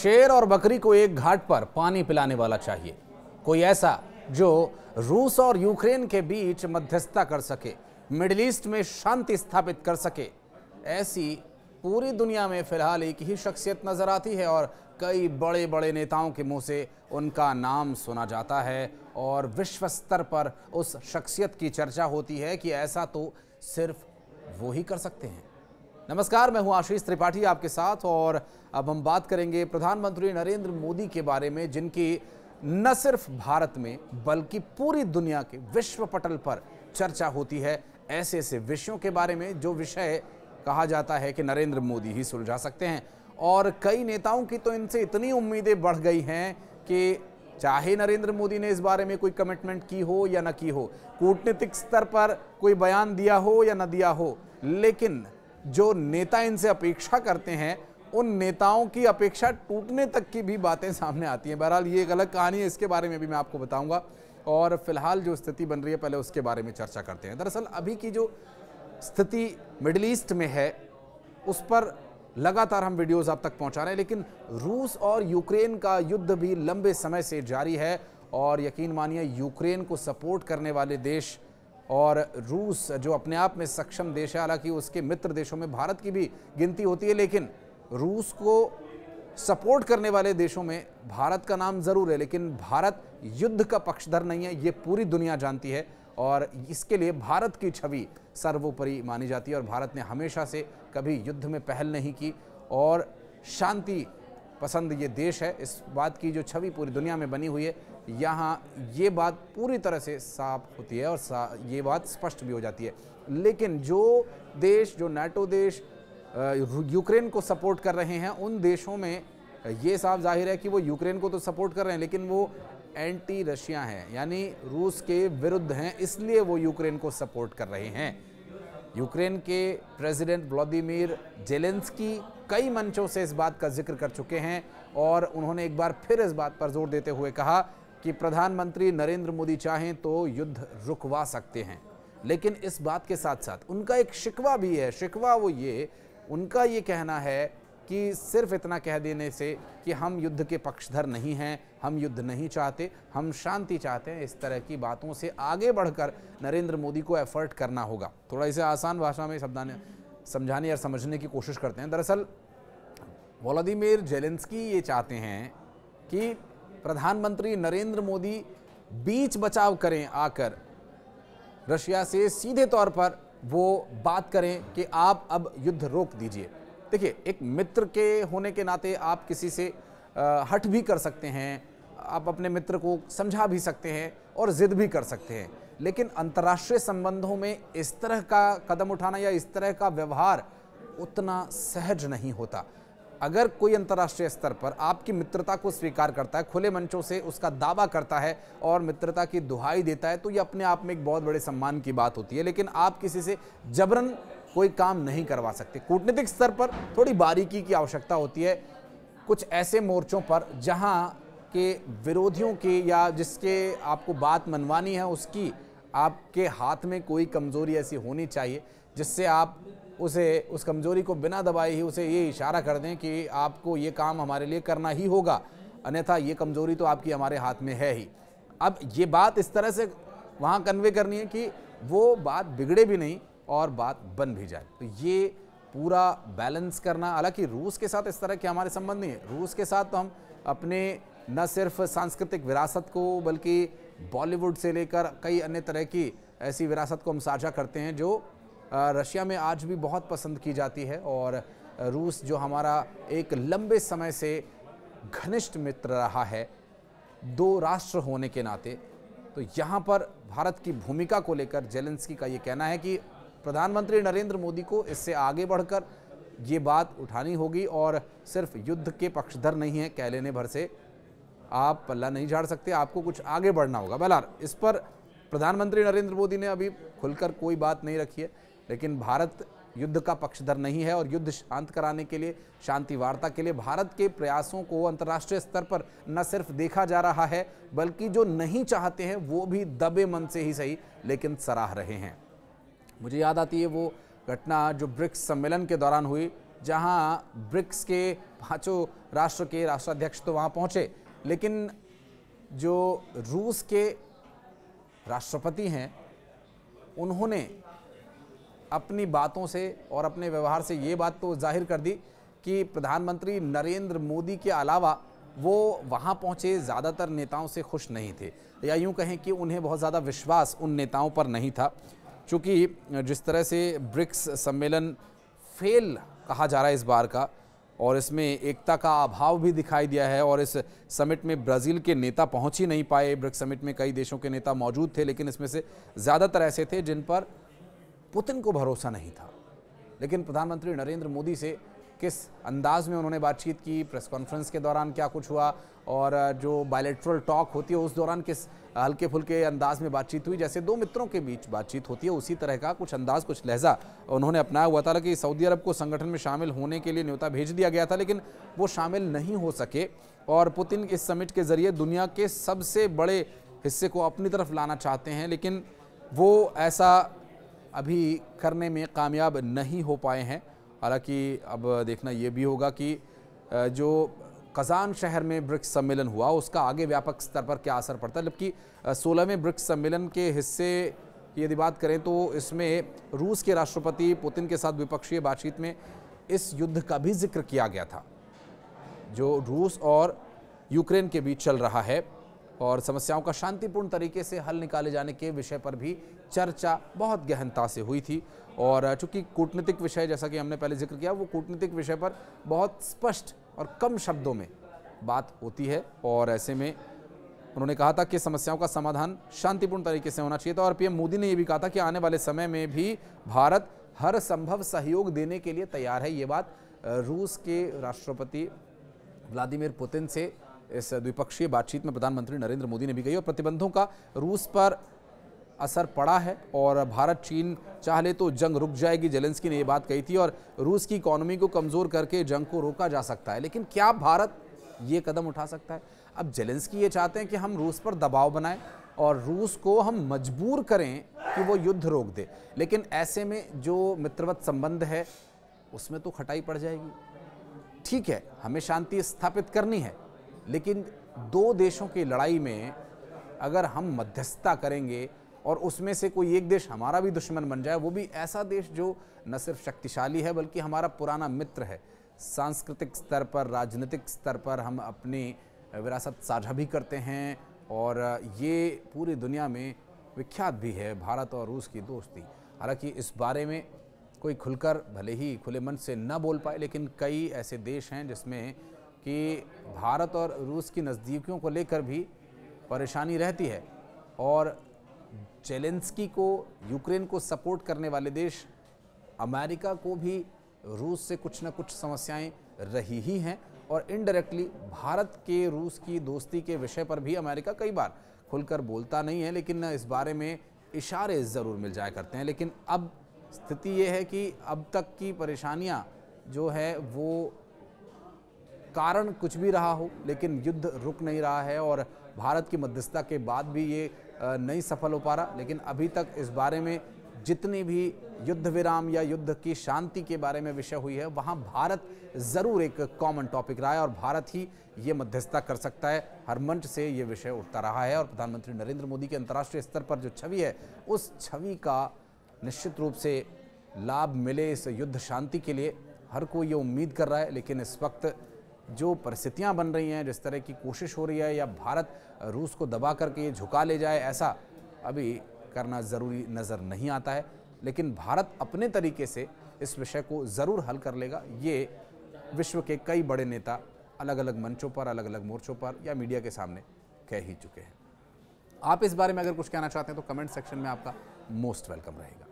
शेर और बकरी को एक घाट पर पानी पिलाने वाला चाहिए कोई ऐसा जो रूस और यूक्रेन के बीच मध्यस्थता कर सके मिडल ईस्ट में शांति स्थापित कर सके ऐसी पूरी दुनिया में फिलहाल एक ही शख्सियत नज़र आती है और कई बड़े बड़े नेताओं के मुंह से उनका नाम सुना जाता है और विश्व स्तर पर उस शख्सियत की चर्चा होती है कि ऐसा तो सिर्फ वो ही कर सकते हैं नमस्कार मैं हूं आशीष त्रिपाठी आपके साथ और अब हम बात करेंगे प्रधानमंत्री नरेंद्र मोदी के बारे में जिनकी न सिर्फ भारत में बल्कि पूरी दुनिया के विश्व पटल पर चर्चा होती है ऐसे ऐसे विषयों के बारे में जो विषय कहा जाता है कि नरेंद्र मोदी ही सुलझा सकते हैं और कई नेताओं की तो इनसे इतनी उम्मीदें बढ़ गई हैं कि चाहे नरेंद्र मोदी ने इस बारे में कोई कमिटमेंट की हो या ना की हो कूटनीतिक स्तर पर कोई बयान दिया हो या ना दिया हो लेकिन जो नेता इनसे अपेक्षा करते हैं उन नेताओं की अपेक्षा टूटने तक की भी बातें सामने आती हैं बहरहाल ये एक अलग कहानी है इसके बारे में भी मैं आपको बताऊंगा और फिलहाल जो स्थिति बन रही है पहले उसके बारे में चर्चा करते हैं दरअसल अभी की जो स्थिति मिडिल ईस्ट में है उस पर लगातार हम वीडियोस आप तक पहुंचा रहे हैं लेकिन रूस और यूक्रेन का युद्ध भी लंबे समय से जारी है और यकीन मानिए यूक्रेन को सपोर्ट करने वाले देश और रूस जो अपने आप में सक्षम देश है हालांकि उसके मित्र देशों में भारत की भी गिनती होती है लेकिन रूस को सपोर्ट करने वाले देशों में भारत का नाम ज़रूर है लेकिन भारत युद्ध का पक्षधर नहीं है ये पूरी दुनिया जानती है और इसके लिए भारत की छवि सर्वोपरि मानी जाती है और भारत ने हमेशा से कभी युद्ध में पहल नहीं की और शांति पसंद ये देश है इस बात की जो छवि पूरी दुनिया में बनी हुई है यहाँ ये बात पूरी तरह से साफ होती है और ये बात स्पष्ट भी हो जाती है लेकिन जो देश जो नाटो देश यूक्रेन को सपोर्ट कर रहे हैं उन देशों में ये साफ जाहिर है कि वो यूक्रेन को तो सपोर्ट कर रहे हैं लेकिन वो एंटी रशिया हैं यानी रूस के विरुद्ध हैं इसलिए वो यूक्रेन को सपोर्ट कर रहे हैं यूक्रेन के प्रेसिडेंट व्लादिमीर जेलेंस्की कई मंचों से इस बात का जिक्र कर चुके हैं और उन्होंने एक बार फिर इस बात पर जोर देते हुए कहा कि प्रधानमंत्री नरेंद्र मोदी चाहें तो युद्ध रुकवा सकते हैं लेकिन इस बात के साथ साथ उनका एक शिकवा भी है शिकवा वो ये उनका ये कहना है कि सिर्फ इतना कह देने से कि हम युद्ध के पक्षधर नहीं हैं हम युद्ध नहीं चाहते हम शांति चाहते हैं इस तरह की बातों से आगे बढ़कर नरेंद्र मोदी को एफर्ट करना होगा थोड़ा इसे आसान भाषा में शब्दाने समझाने या समझने की कोशिश करते हैं दरअसल वोलादिमिर जेलेंस्की ये चाहते हैं कि प्रधानमंत्री नरेंद्र मोदी बीच बचाव करें आकर रशिया से सीधे तौर पर वो बात करें कि आप अब युद्ध रोक दीजिए देखिए एक मित्र के होने के नाते आप किसी से हट भी कर सकते हैं आप अपने मित्र को समझा भी सकते हैं और ज़िद भी कर सकते हैं लेकिन अंतर्राष्ट्रीय संबंधों में इस तरह का कदम उठाना या इस तरह का व्यवहार उतना सहज नहीं होता अगर कोई अंतर्राष्ट्रीय स्तर पर आपकी मित्रता को स्वीकार करता है खुले मंचों से उसका दावा करता है और मित्रता की दुहाई देता है तो ये अपने आप में एक बहुत बड़े सम्मान की बात होती है लेकिन आप किसी से जबरन कोई काम नहीं करवा सकते कूटनीतिक स्तर पर थोड़ी बारीकी की आवश्यकता होती है कुछ ऐसे मोर्चों पर जहाँ के विरोधियों के या जिसके आपको बात मनवानी है उसकी आपके हाथ में कोई कमज़ोरी ऐसी होनी चाहिए जिससे आप उसे उस कमज़ोरी को बिना दबाए ही उसे ये इशारा कर दें कि आपको ये काम हमारे लिए करना ही होगा अन्यथा ये कमज़ोरी तो आपकी हमारे हाथ में है ही अब ये बात इस तरह से वहाँ कन्वे करनी है कि वो बात बिगड़े भी नहीं और बात बन भी जाए तो ये पूरा बैलेंस करना हालांकि रूस के साथ इस तरह के हमारे संबंध नहीं है रूस के साथ तो हम अपने न सिर्फ सांस्कृतिक विरासत को बल्कि बॉलीवुड से लेकर कई अन्य तरह की ऐसी विरासत को हम साझा करते हैं जो रशिया में आज भी बहुत पसंद की जाती है और रूस जो हमारा एक लंबे समय से घनिष्ठ मित्र रहा है दो राष्ट्र होने के नाते तो यहाँ पर भारत की भूमिका को लेकर जेलेंस्की का ये कहना है कि प्रधानमंत्री नरेंद्र मोदी को इससे आगे बढ़कर ये बात उठानी होगी और सिर्फ युद्ध के पक्षधर नहीं है कह लेने भर से आप पल्ला नहीं झाड़ सकते आपको कुछ आगे बढ़ना होगा बहरहाल इस पर प्रधानमंत्री नरेंद्र मोदी ने अभी खुलकर कोई बात नहीं रखी है लेकिन भारत युद्ध का पक्षधर नहीं है और युद्ध शांत कराने के लिए शांति वार्ता के लिए भारत के प्रयासों को अंतर्राष्ट्रीय स्तर पर न सिर्फ देखा जा रहा है बल्कि जो नहीं चाहते हैं वो भी दबे मन से ही सही लेकिन सराह रहे हैं मुझे याद आती है वो घटना जो ब्रिक्स सम्मेलन के दौरान हुई जहां ब्रिक्स के पांचों राष्ट्र के राष्ट्राध्यक्ष तो वहां पहुंचे लेकिन जो रूस के राष्ट्रपति हैं उन्होंने अपनी बातों से और अपने व्यवहार से ये बात तो जाहिर कर दी कि प्रधानमंत्री नरेंद्र मोदी के अलावा वो वहाँ पहुँचे ज़्यादातर नेताओं से खुश नहीं थे या यूँ कहें कि उन्हें बहुत ज़्यादा विश्वास उन नेताओं पर नहीं था चूँकि जिस तरह से ब्रिक्स सम्मेलन फेल कहा जा रहा है इस बार का और इसमें एकता का अभाव भी दिखाई दिया है और इस समिट में ब्राज़ील के नेता पहुंच ही नहीं पाए ब्रिक्स समिट में कई देशों के नेता मौजूद थे लेकिन इसमें से ज़्यादातर ऐसे थे जिन पर पुतिन को भरोसा नहीं था लेकिन प्रधानमंत्री नरेंद्र मोदी से किस अंदाज में उन्होंने बातचीत की प्रेस कॉन्फ्रेंस के दौरान क्या कुछ हुआ और जो बायलेट्रल टॉक होती है उस दौरान किस हल्के फुल्के अंदाज में बातचीत हुई जैसे दो मित्रों के बीच बातचीत होती है उसी तरह का कुछ अंदाज कुछ लहजा उन्होंने अपनाया हुआ था कि सऊदी अरब को संगठन में शामिल होने के लिए न्योता भेज दिया गया था लेकिन वो शामिल नहीं हो सके और पुतिन इस समिट के जरिए दुनिया के सबसे बड़े हिस्से को अपनी तरफ लाना चाहते हैं लेकिन वो ऐसा अभी करने में कामयाब नहीं हो पाए हैं हालांकि अब देखना ये भी होगा कि जो कज़ान शहर में ब्रिक्स सम्मेलन हुआ उसका आगे व्यापक स्तर पर क्या असर पड़ता है जबकि सोलहवें ब्रिक्स सम्मेलन के हिस्से की यदि बात करें तो इसमें रूस के राष्ट्रपति पुतिन के साथ द्विपक्षीय बातचीत में इस युद्ध का भी जिक्र किया गया था जो रूस और यूक्रेन के बीच चल रहा है और समस्याओं का शांतिपूर्ण तरीके से हल निकाले जाने के विषय पर भी चर्चा बहुत गहनता से हुई थी और चूंकि कूटनीतिक विषय जैसा कि हमने पहले जिक्र किया वो कूटनीतिक विषय पर बहुत स्पष्ट और कम शब्दों में बात होती है और ऐसे में उन्होंने कहा था कि समस्याओं का समाधान शांतिपूर्ण तरीके से होना चाहिए था और पीएम मोदी ने यह भी कहा था कि आने वाले समय में भी भारत हर संभव सहयोग देने के लिए तैयार है ये बात रूस के राष्ट्रपति व्लादिमीर पुतिन से इस द्विपक्षीय बातचीत में प्रधानमंत्री नरेंद्र मोदी ने भी कही और प्रतिबंधों का रूस पर असर पड़ा है और भारत चीन चाह ले तो जंग रुक जाएगी जेलेंस्की ने ये बात कही थी और रूस की इकोनॉमी को कमज़ोर करके जंग को रोका जा सकता है लेकिन क्या भारत ये कदम उठा सकता है अब जेलेंस्की ये चाहते हैं कि हम रूस पर दबाव बनाएं और रूस को हम मजबूर करें कि वो युद्ध रोक दे लेकिन ऐसे में जो मित्रवत संबंध है उसमें तो खटाई पड़ जाएगी ठीक है हमें शांति स्थापित करनी है लेकिन दो देशों की लड़ाई में अगर हम मध्यस्थता करेंगे और उसमें से कोई एक देश हमारा भी दुश्मन बन जाए वो भी ऐसा देश जो न सिर्फ शक्तिशाली है बल्कि हमारा पुराना मित्र है सांस्कृतिक स्तर पर राजनीतिक स्तर पर हम अपनी विरासत साझा भी करते हैं और ये पूरी दुनिया में विख्यात भी है भारत और रूस की दोस्ती हालांकि इस बारे में कोई खुलकर भले ही खुले मन से न बोल पाए लेकिन कई ऐसे देश हैं जिसमें कि भारत और रूस की नज़दीकियों को लेकर भी परेशानी रहती है और जेलेंस्की को यूक्रेन को सपोर्ट करने वाले देश अमेरिका को भी रूस से कुछ ना कुछ समस्याएं रही ही हैं और इनडायरेक्टली भारत के रूस की दोस्ती के विषय पर भी अमेरिका कई बार खुलकर बोलता नहीं है लेकिन इस बारे में इशारे ज़रूर मिल जाया करते हैं लेकिन अब स्थिति ये है कि अब तक की परेशानियाँ जो है वो कारण कुछ भी रहा हो लेकिन युद्ध रुक नहीं रहा है और भारत की मध्यस्थता के बाद भी ये नहीं सफल हो पा रहा लेकिन अभी तक इस बारे में जितनी भी युद्ध विराम या युद्ध की शांति के बारे में विषय हुई है वहाँ भारत ज़रूर एक कॉमन टॉपिक रहा है और भारत ही ये मध्यस्थता कर सकता है हर मंच से ये विषय उठता रहा है और प्रधानमंत्री नरेंद्र मोदी के अंतर्राष्ट्रीय स्तर पर जो छवि है उस छवि का निश्चित रूप से लाभ मिले इस युद्ध शांति के लिए हर कोई ये उम्मीद कर रहा है लेकिन इस वक्त जो परिस्थितियाँ बन रही हैं जिस तरह की कोशिश हो रही है या भारत रूस को दबा करके ये झुका ले जाए ऐसा अभी करना ज़रूरी नज़र नहीं आता है लेकिन भारत अपने तरीके से इस विषय को ज़रूर हल कर लेगा ये विश्व के कई बड़े नेता अलग अलग मंचों पर अलग अलग मोर्चों पर या मीडिया के सामने कह ही चुके हैं आप इस बारे में अगर कुछ कहना चाहते हैं तो कमेंट सेक्शन में आपका मोस्ट वेलकम रहेगा